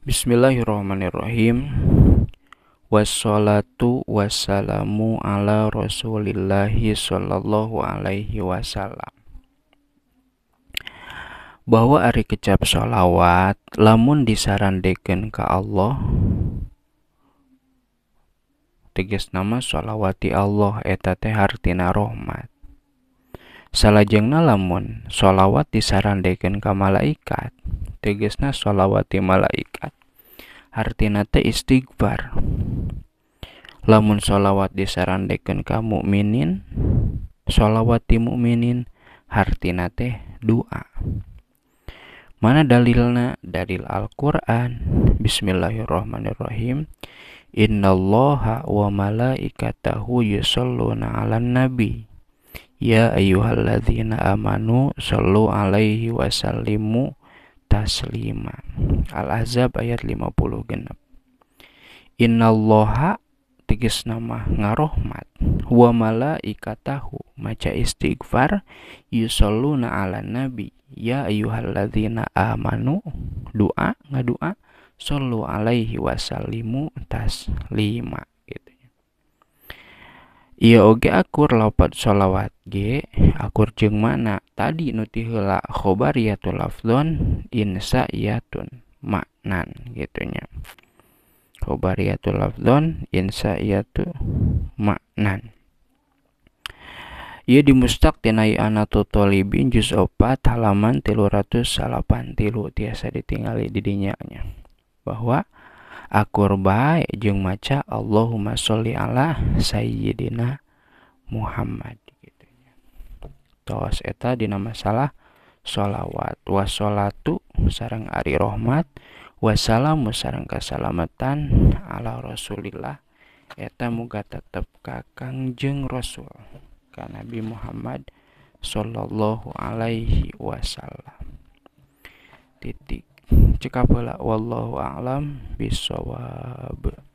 Bismillahirrahmanirrahim Wassalatu wassalamu ala rasulillahi sallallahu alaihi wasallam Bahwa ari kecap sholawat Lamun disaran disarandeken ke Allah Tegas nama sholawati Allah etate hartina rahmat Salajengna lamun sholawat disarandeken ke malaikat tegesna sholawati malaikat artina teh istighfar lamun sholawat disarandekan kamu minin, sholawati mu'minin minin, teh doa mana dalilna dalil Al-Qur'an Bismillahirrahmanirrahim Innallaha wa malaikatahu yusalluna 'alan nabi Ya ayyuhalladzina amanu sallu alaihi wa sallimu taslima Al-Ahzab ayat 50 genep Innallaha teges nama ngarohmat wa malaikatahu maca istighfar yusalluna ala nabi ya ayyuhalladzina amanu doa ngadua sallu alaihi wasallimu taslima Iya oge akur lopat sholawat ge akur jeng mana tadi nuti hela khobariyatul lafdon insa tun maknan gitunya khobariyatul lafdon insa insa'iyatu maknan Iya di mustaq tinai anatu tolibin juz opat halaman tilu ratus salapan tilu tiasa ditinggali didinya bahwa baik jeng maca Allahumma sholli ala sayyidina Muhammad gitu ya. Tos eta dina masalah sholawat wasolatu sarang ari rahmat wassalamu sarang kasalamatan ala rasulillah eta muga tetep kakang jeng rasul ka Nabi Muhammad sallallahu alaihi wasallam titik bola wallahu a'lam bisawab.